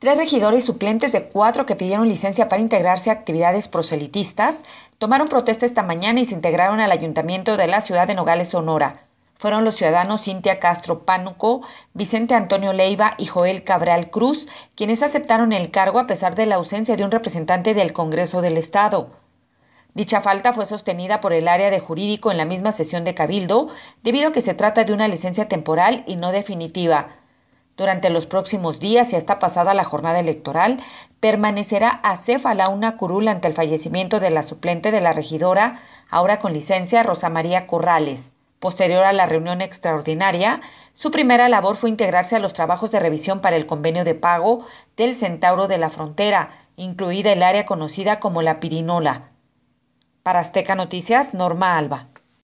Tres regidores suplentes de cuatro que pidieron licencia para integrarse a actividades proselitistas tomaron protesta esta mañana y se integraron al ayuntamiento de la ciudad de Nogales, Sonora. Fueron los ciudadanos Cintia Castro Pánuco, Vicente Antonio Leiva y Joel Cabral Cruz quienes aceptaron el cargo a pesar de la ausencia de un representante del Congreso del Estado. Dicha falta fue sostenida por el área de jurídico en la misma sesión de Cabildo, debido a que se trata de una licencia temporal y no definitiva. Durante los próximos días y hasta pasada la jornada electoral, permanecerá acéfala una curul ante el fallecimiento de la suplente de la regidora, ahora con licencia, Rosa María Corrales. Posterior a la reunión extraordinaria, su primera labor fue integrarse a los trabajos de revisión para el convenio de pago del Centauro de la Frontera, incluida el área conocida como la Pirinola. Para Azteca Noticias, Norma Alba.